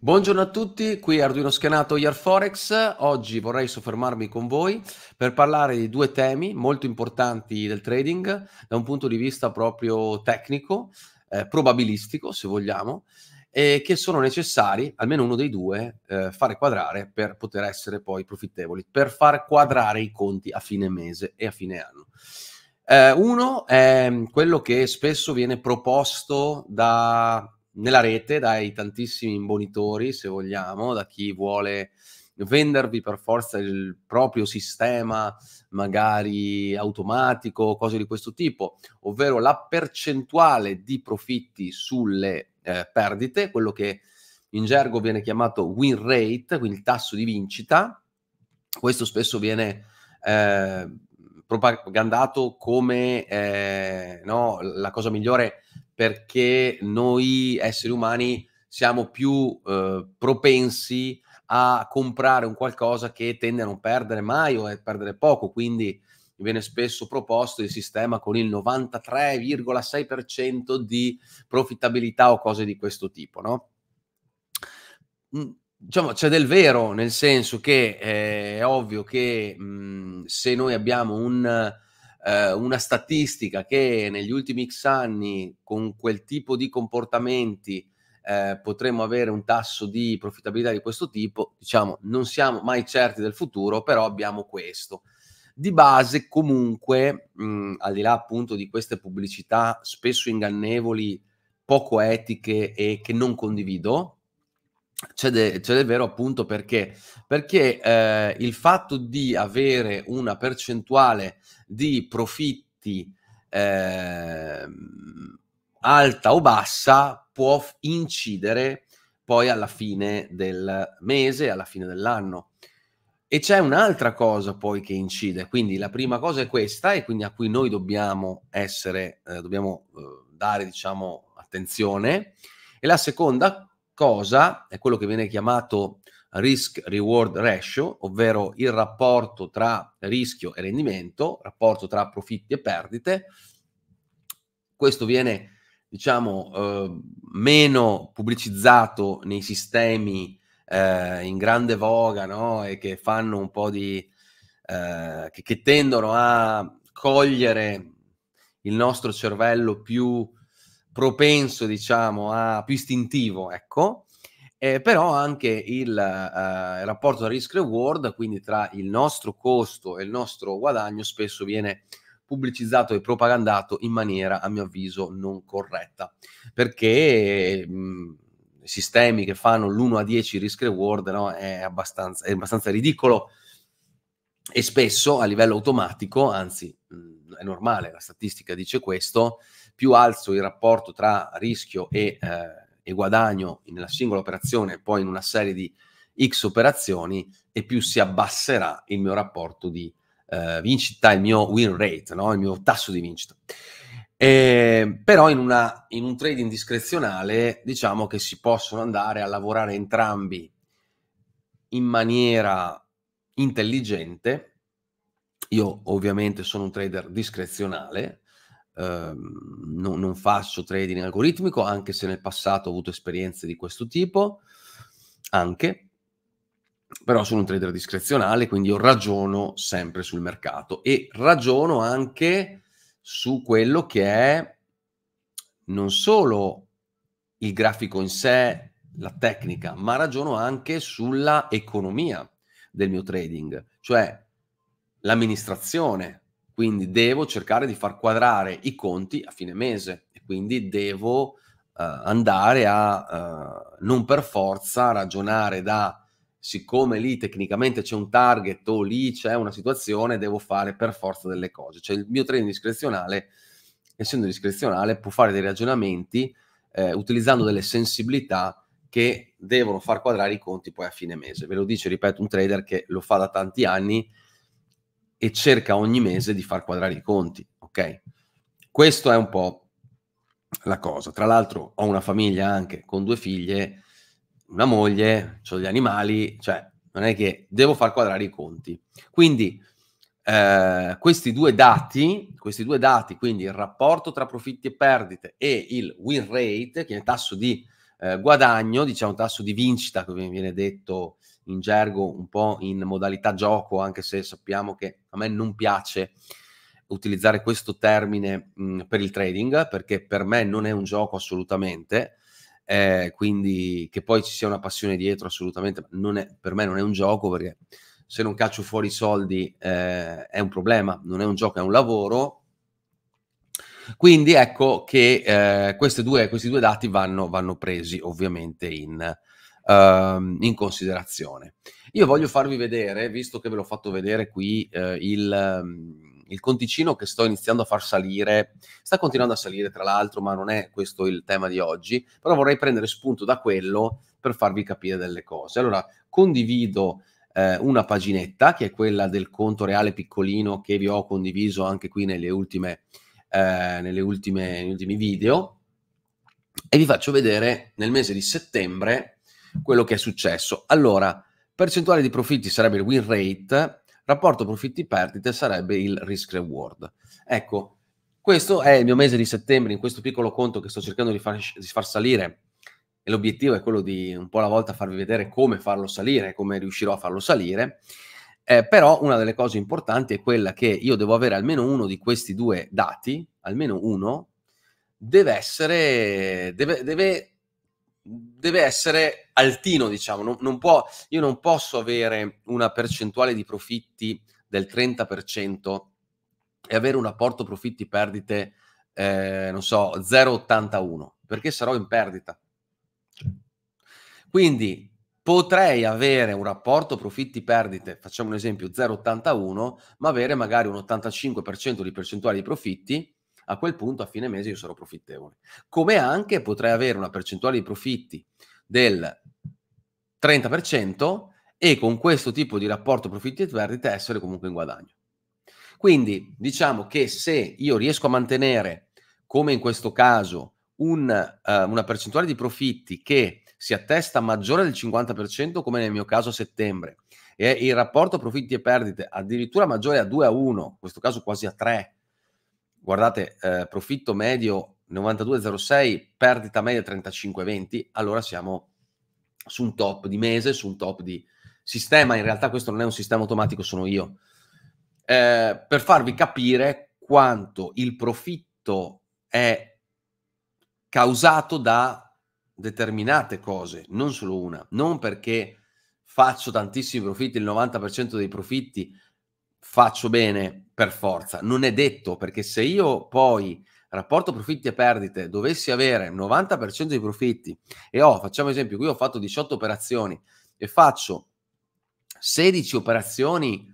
Buongiorno a tutti, qui Arduino Schianato Yarforex. Oggi vorrei soffermarmi con voi per parlare di due temi molto importanti del trading da un punto di vista proprio tecnico, eh, probabilistico se vogliamo, e che sono necessari, almeno uno dei due, eh, fare quadrare per poter essere poi profittevoli, per far quadrare i conti a fine mese e a fine anno. Eh, uno è quello che spesso viene proposto da nella rete dai tantissimi imbonitori, se vogliamo, da chi vuole vendervi per forza il proprio sistema, magari automatico, cose di questo tipo, ovvero la percentuale di profitti sulle eh, perdite, quello che in gergo viene chiamato win rate, quindi il tasso di vincita. Questo spesso viene eh, propagandato come eh, no, la cosa migliore perché noi esseri umani siamo più eh, propensi a comprare un qualcosa che tende a non perdere mai o a perdere poco, quindi viene spesso proposto il sistema con il 93,6% di profittabilità o cose di questo tipo, no? Mm, diciamo, c'è del vero, nel senso che eh, è ovvio che mh, mm, se noi abbiamo un eh, una statistica che negli ultimi X anni con quel tipo di comportamenti eh, potremmo avere un tasso di profittabilità di questo tipo, diciamo, non siamo mai certi del futuro, però abbiamo questo. Di base, comunque, mh, mm, al di là appunto di queste pubblicità spesso ingannevoli, poco etiche e che non condivido, c'è, de- c'è del vero appunto perché, perché eh, il fatto di avere una percentuale di profitti eh, alta o bassa può incidere poi alla fine del mese, alla fine dell'anno. E c'è un'altra cosa poi che incide, quindi la prima cosa è questa e quindi a cui noi dobbiamo essere, eh, dobbiamo eh, dare diciamo attenzione e la seconda cosa è quello che viene chiamato risk reward ratio, ovvero il rapporto tra rischio e rendimento, rapporto tra profitti e perdite. Questo viene diciamo eh, meno pubblicizzato nei sistemi eh, in grande voga, no? E che fanno un po' di eh, che, che tendono a cogliere il nostro cervello più propenso, diciamo, a più istintivo, ecco. Eh, però anche il, eh, il rapporto tra risk reward, quindi tra il nostro costo e il nostro guadagno, spesso viene pubblicizzato e propagandato in maniera, a mio avviso, non corretta. Perché mh, mm, sistemi che fanno l'1 a 10 risk reward no, è, abbastanza, è abbastanza ridicolo e spesso a livello automatico, anzi mhmm, è normale, la statistica dice questo, più alzo il rapporto tra rischio e, eh, e guadagno nella singola operazione e poi in una serie di X operazioni e più si abbasserà il mio rapporto di eh, vincita, il mio win rate, no? il mio tasso di vincita. Eh, però in, una, in un trading discrezionale diciamo che si possono andare a lavorare entrambi in maniera intelligente. Io ovviamente sono un trader discrezionale, ehm, no, non faccio trading algoritmico, anche se nel passato ho avuto esperienze di questo tipo, anche, però sono un trader discrezionale, quindi io ragiono sempre sul mercato e ragiono anche su quello che è non solo il grafico in sé, la tecnica, ma ragiono anche sulla economia del mio trading, cioè l'amministrazione. Quindi devo cercare di far quadrare i conti a fine mese e quindi devo Uh, andare a uh, non per forza ragionare da siccome lì tecnicamente c'è un target o lì c'è una situazione, devo fare per forza delle cose. Cioè il mio trading discrezionale, essendo discrezionale, può fare dei ragionamenti eh, utilizzando delle sensibilità che devono far quadrare i conti poi a fine mese. Ve lo dice, ripeto, un trader che lo fa da tanti anni e cerca ogni mese di far quadrare i conti, ok? Questo è un po' la cosa. Tra l'altro ho una famiglia anche con due figlie, una moglie, ho gli animali, cioè non è che devo far quadrare i conti. Quindi eh, questi due dati, questi due dati, quindi il rapporto tra profitti e perdite e il win rate, che è il tasso di eh, guadagno, diciamo tasso di vincita, come viene detto in gergo, un po' in modalità gioco, anche se sappiamo che a me non piace utilizzare questo termine mh, mm, per il trading, perché per me non è un gioco assolutamente, eh, quindi che poi ci sia una passione dietro assolutamente, non è, per me non è un gioco perché se non caccio fuori i soldi eh, è un problema, non è un gioco, è un lavoro quindi ecco che eh, due, questi due dati vanno, vanno presi ovviamente in, eh, in, considerazione. Io voglio farvi vedere, visto che ve l'ho fatto vedere qui, eh, il, ehm, il, conticino che sto iniziando a far salire, sta continuando a salire tra l'altro, ma non è questo il tema di oggi, però vorrei prendere spunto da quello per farvi capire delle cose. Allora, condivido eh, una paginetta che è quella del conto reale piccolino che vi ho condiviso anche qui nelle ultime eh, negli ultimi video e vi faccio vedere nel mese di settembre quello che è successo. Allora, percentuale di profitti sarebbe il win rate, rapporto profitti-perdite sarebbe il risk reward. Ecco, questo è il mio mese di settembre, in questo piccolo conto che sto cercando di far, di far salire e l'obiettivo è quello di un po' alla volta farvi vedere come farlo salire, come riuscirò a farlo salire eh, però una delle cose importanti è quella che io devo avere almeno uno di questi due dati, almeno uno, deve essere, deve, deve, deve essere altino, diciamo. Non, non può, io non posso avere una percentuale di profitti del 30% e avere un rapporto profitti perdite, eh, non so, 0,81, perché sarò in perdita. Quindi potrei avere un rapporto profitti-perdite, facciamo un esempio 0,81, ma avere magari un 85% di percentuale di profitti, a quel punto a fine mese io sarò profittevole. Come anche potrei avere una percentuale di profitti del 30% e con questo tipo di rapporto profitti-perdite essere comunque in guadagno. Quindi diciamo che se io riesco a mantenere, come in questo caso, un, uh, una percentuale di profitti che si attesta maggiore del 50% come nel mio caso a settembre e il rapporto profitti e perdite addirittura maggiore a 2 a 1, in questo caso quasi a 3. Guardate, eh, profitto medio 92,06, perdita media 35,20, allora siamo su un top di mese, su un top di sistema. In realtà questo non è un sistema automatico, sono io. Eh, per farvi capire quanto il profitto è causato da determinate cose, non solo una, non perché faccio tantissimi profitti, il 90% dei profitti faccio bene per forza, non è detto perché se io poi rapporto profitti e perdite dovessi avere il 90% dei profitti e ho, facciamo esempio, qui ho fatto 18 operazioni e faccio 16 operazioni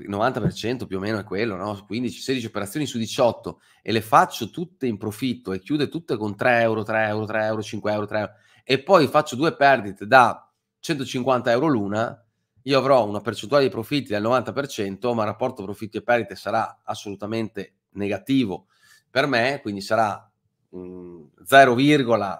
il 90% più o meno è quello, no? 15-16 operazioni su 18 e le faccio tutte in profitto e chiude tutte con 3 euro, 3 euro, 3 euro, 5 euro, 3 euro e poi faccio due perdite da 150 euro l'una, io avrò una percentuale di profitti del 90%, ma il rapporto profitti e perdite sarà assolutamente negativo per me, quindi sarà mh, mm, 0,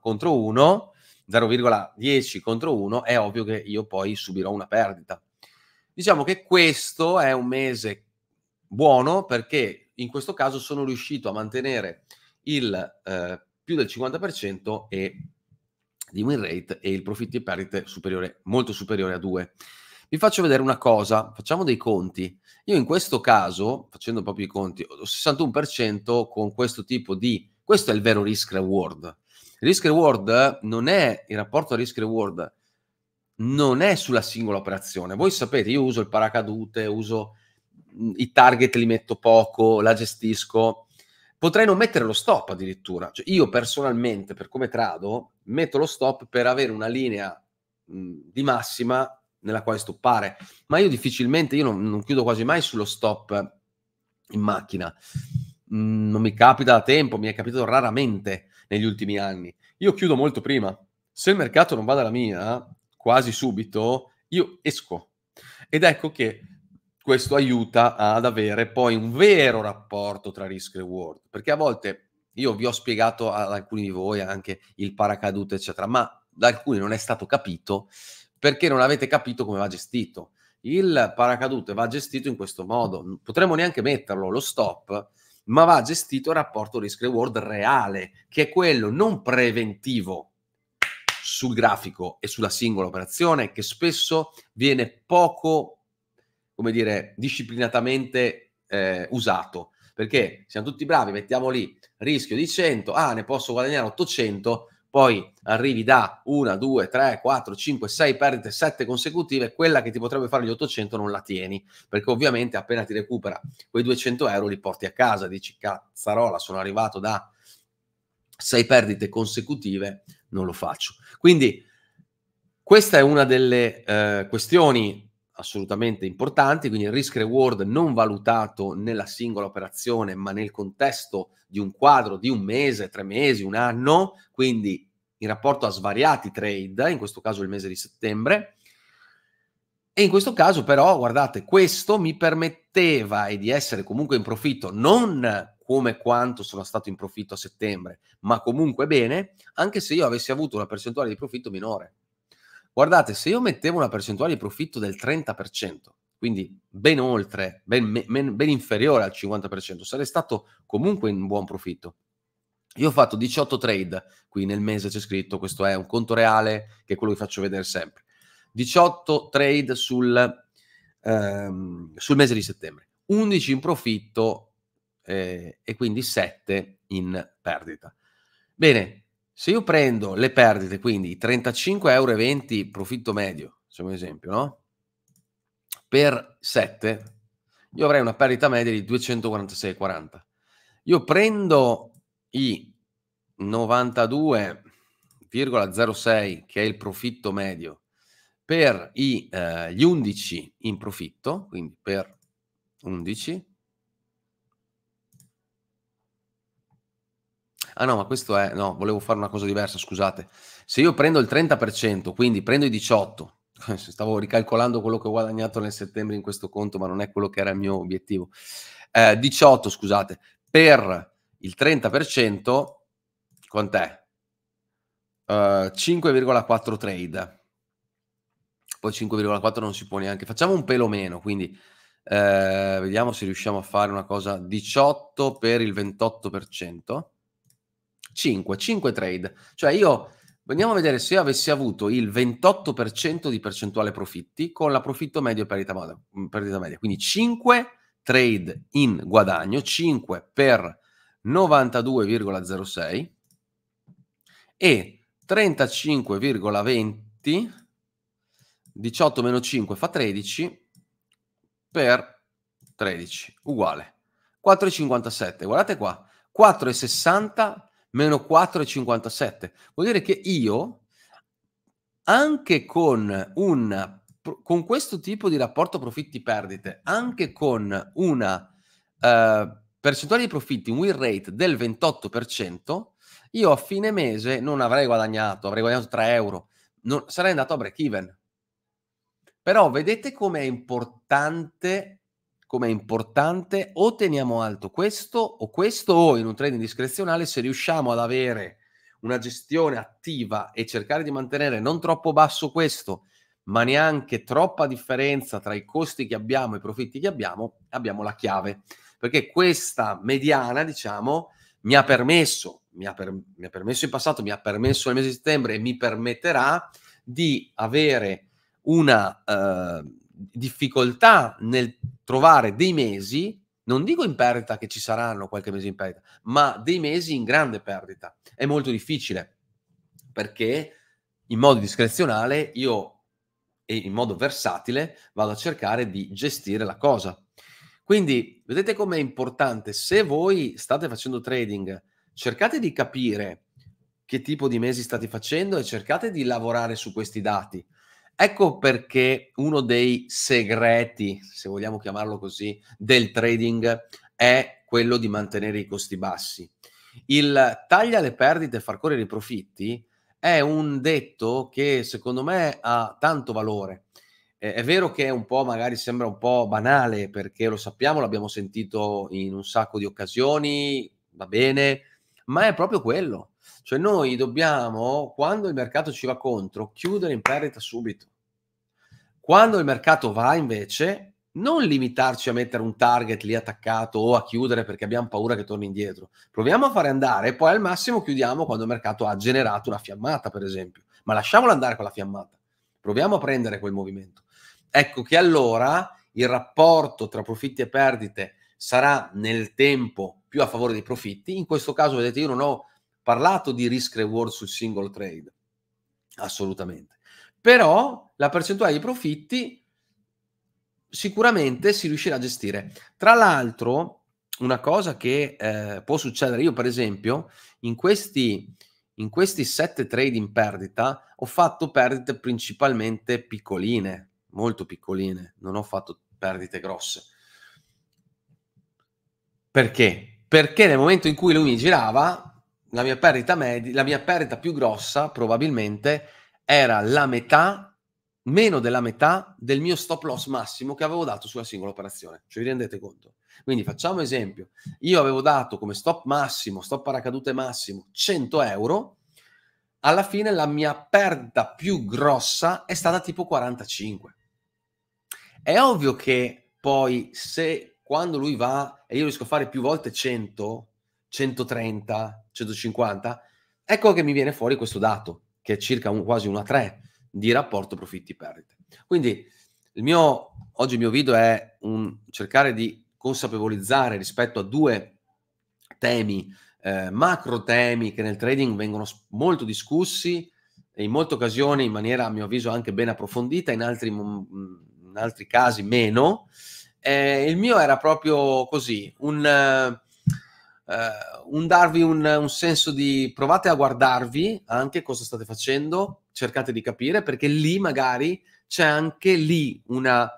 contro 1, 0,10 contro 1, è ovvio che io poi subirò una perdita Diciamo che questo è un mese buono perché in questo caso sono riuscito a mantenere il eh, più del 50% e di win rate e il profitto e perdite superiore, molto superiore a 2. Vi faccio vedere una cosa, facciamo dei conti. Io in questo caso, facendo proprio i conti, ho 61% con questo tipo di... Questo è il vero risk reward. risk reward non è il rapporto a risk reward non è sulla singola operazione. Voi sapete, io uso il paracadute, uso mm, i target, li metto poco, la gestisco. Potrei non mettere lo stop addirittura. Cioè, io personalmente, per come trado, metto lo stop per avere una linea mh, mm, di massima nella quale stoppare. Ma io difficilmente, io non, non chiudo quasi mai sullo stop in macchina. Mm, non mi capita da tempo, mi è capitato raramente negli ultimi anni. Io chiudo molto prima. Se il mercato non va dalla mia, quasi subito, io esco. Ed ecco che questo aiuta ad avere poi un vero rapporto tra rischio e reward, perché a volte io vi ho spiegato ad alcuni di voi anche il paracadute, eccetera, ma da alcuni non è stato capito perché non avete capito come va gestito. Il paracadute va gestito in questo modo, potremmo neanche metterlo lo stop, ma va gestito il rapporto rischio reward reale, che è quello non preventivo, sul grafico e sulla singola operazione che spesso viene poco, come dire, disciplinatamente eh, usato. Perché siamo tutti bravi, mettiamo lì rischio di 100, ah ne posso guadagnare 800, poi arrivi da 1, 2, 3, 4, 5, 6 perdite, 7 consecutive, quella che ti potrebbe fare gli 800 non la tieni, perché ovviamente appena ti recupera quei 200 euro li porti a casa, dici cazzarola sono arrivato da sei perdite consecutive non lo faccio. Quindi questa è una delle eh, questioni assolutamente importanti, quindi il risk reward non valutato nella singola operazione, ma nel contesto di un quadro di un mese, tre mesi, un anno, quindi in rapporto a svariati trade, in questo caso il mese di settembre. E in questo caso però, guardate, questo mi permetteva e di essere comunque in profitto non come quanto sono stato in profitto a settembre, ma comunque bene, anche se io avessi avuto una percentuale di profitto minore. Guardate, se io mettevo una percentuale di profitto del 30%, quindi ben oltre, ben, ben, ben inferiore al 50%, sarei stato comunque in buon profitto. Io ho fatto 18 trade, qui nel mese c'è scritto, questo è un conto reale, che è quello che faccio vedere sempre. 18 trade sul, ehm, sul mese di settembre, 11 in profitto eh, e quindi 7 in perdita. Bene, se io prendo le perdite, quindi 35,20 euro profitto medio, facciamo un esempio, no? Per 7, io avrei una perdita media di 246,40. Io prendo i 92,06 che è il profitto medio per i, eh, gli 11 in profitto, quindi per 11 ah no, ma questo è, no, volevo fare una cosa diversa, scusate. Se io prendo il 30%, quindi prendo i 18, stavo ricalcolando quello che ho guadagnato nel settembre in questo conto, ma non è quello che era il mio obiettivo. Eh, 18, scusate, per il 30%, quant'è? Uh, eh, 5,4 trade. Poi 5,4 non si può neanche. Facciamo un pelo meno, quindi eh, vediamo se riusciamo a fare una cosa 18 per il 28%. 5, 5 trade. Cioè io, andiamo a vedere se io avessi avuto il 28% di percentuale profitti con la profitto medio e perdita, mm, parità media. Quindi 5 trade in guadagno, 5 per 92,06 e 35,20, 18 meno 5 fa 13 per 13 uguale 4,57. Guardate qua, 4,60 meno 4,57. Vuol dire che io, anche con, una, con questo tipo di rapporto profitti-perdite, anche con una uh, percentuale di profitti, un win rate del 28%, io a fine mese non avrei guadagnato, avrei guadagnato 3 euro, non, sarei andato a break even. Però vedete com'è importante come è importante, o teniamo alto questo o questo, o in un trading discrezionale, se riusciamo ad avere una gestione attiva e cercare di mantenere non troppo basso questo, ma neanche troppa differenza tra i costi che abbiamo e i profitti che abbiamo, abbiamo la chiave. Perché questa mediana, diciamo, mi ha permesso, mi ha, per, mi ha permesso in passato, mi ha permesso nel mese di settembre e mi permetterà di avere una... Eh, difficoltà nel trovare dei mesi, non dico in perdita che ci saranno qualche mese in perdita, ma dei mesi in grande perdita. È molto difficile perché in modo discrezionale io e in modo versatile vado a cercare di gestire la cosa. Quindi vedete com'è importante, se voi state facendo trading, cercate di capire che tipo di mesi state facendo e cercate di lavorare su questi dati. Ecco perché uno dei segreti, se vogliamo chiamarlo così, del trading è quello di mantenere i costi bassi. Il taglia le perdite e far correre i profitti è un detto che secondo me ha tanto valore. è vero che è un po', magari sembra un po' banale, perché lo sappiamo, l'abbiamo sentito in un sacco di occasioni, va bene, ma è proprio quello. Cioè noi dobbiamo, quando il mercato ci va contro, chiudere in perdita subito. Quando il mercato va invece, non limitarci a mettere un target lì attaccato o a chiudere perché abbiamo paura che torni indietro. Proviamo a fare andare e poi al massimo chiudiamo quando il mercato ha generato una fiammata, per esempio. Ma lasciamola andare con la fiammata. Proviamo a prendere quel movimento. Ecco che allora il rapporto tra profitti e perdite sarà nel tempo più a favore dei profitti. In questo caso, vedete, io non ho parlato di risk reward sul single trade, assolutamente. Però la percentuale di profitti sicuramente si riuscirà a gestire. Tra l'altro, una cosa che eh, può succedere, io per esempio, in questi, in questi sette trade in perdita ho fatto perdite principalmente piccoline, molto piccoline, non ho fatto perdite grosse. Perché? Perché nel momento in cui lui mi girava, la mia perdita, med- la mia perdita più grossa probabilmente era la metà, meno della metà del mio stop loss massimo che avevo dato sulla singola operazione. Cioè vi rendete conto? Quindi facciamo esempio, io avevo dato come stop massimo, stop paracadute massimo 100 euro, alla fine la mia perdita più grossa è stata tipo 45. È ovvio che poi se quando lui va e io riesco a fare più volte 100, 130, 150, ecco che mi viene fuori questo dato, che è circa un, quasi una 3 di rapporto profitti-perdite. Quindi il mio, oggi il mio video è un, cercare di consapevolizzare rispetto a due temi, eh, macro temi che nel trading vengono molto discussi e in molte occasioni in maniera a mio avviso anche ben approfondita, in altri, in altri casi meno. Eh, il mio era proprio così, un Uh, un darvi un, un, senso di provate a guardarvi anche cosa state facendo, cercate di capire perché lì magari c'è anche lì una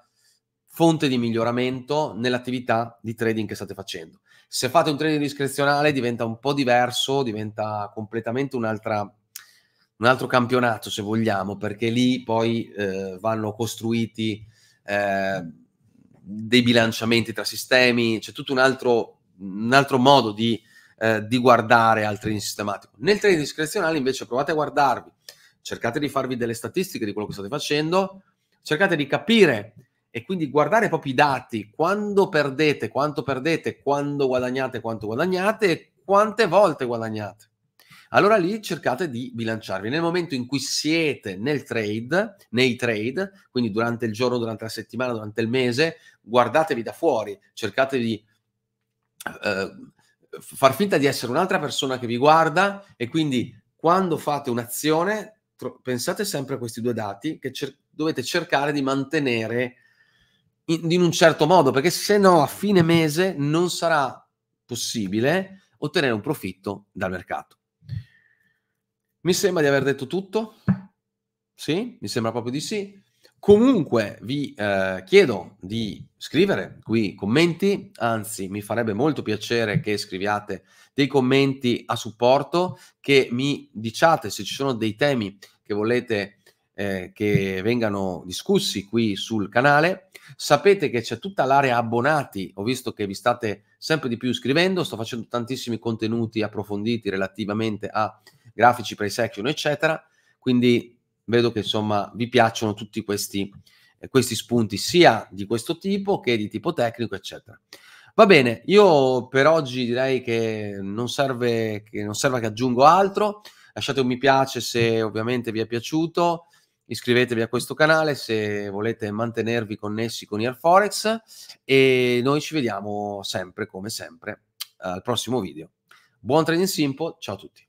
fonte di miglioramento nell'attività di trading che state facendo. Se fate un trading discrezionale diventa un po' diverso, diventa completamente un altro campionato se vogliamo, perché lì poi eh, vanno costruiti eh, dei bilanciamenti tra sistemi, c'è tutto un altro un altro modo di, eh, di guardare al trading sistematico. Nel trading discrezionale invece provate a guardarvi, cercate di farvi delle statistiche di quello che state facendo, cercate di capire e quindi guardare proprio i dati, quando perdete, quanto perdete, quando guadagnate, quanto guadagnate e quante volte guadagnate. Allora lì cercate di bilanciarvi. Nel momento in cui siete nel trade, nei trade, quindi durante il giorno, durante la settimana, durante il mese, guardatevi da fuori, cercate di eh, far finta di essere un'altra persona che vi guarda e quindi quando fate un'azione tro- pensate sempre a questi due dati che cer- dovete cercare di mantenere in, in un certo modo perché se no a fine mese non sarà possibile ottenere un profitto dal mercato. Mi sembra di aver detto tutto. Sì, mi sembra proprio di sì. Comunque vi eh, chiedo di scrivere qui commenti, anzi mi farebbe molto piacere che scriviate dei commenti a supporto, che mi diciate se ci sono dei temi che volete eh, che vengano discussi qui sul canale. Sapete che c'è tutta l'area abbonati, ho visto che vi state sempre di più iscrivendo, sto facendo tantissimi contenuti approfonditi relativamente a grafici, price action, eccetera, quindi vedo che insomma vi piacciono tutti questi, eh, questi spunti sia di questo tipo che di tipo tecnico, eccetera. Va bene, io per oggi direi che non serve che, non serve che aggiungo altro. Lasciate un mi piace se ovviamente vi è piaciuto, iscrivetevi a questo canale se volete mantenervi connessi con Airforex e noi ci vediamo sempre come sempre al prossimo video. Buon trading simple, ciao a tutti.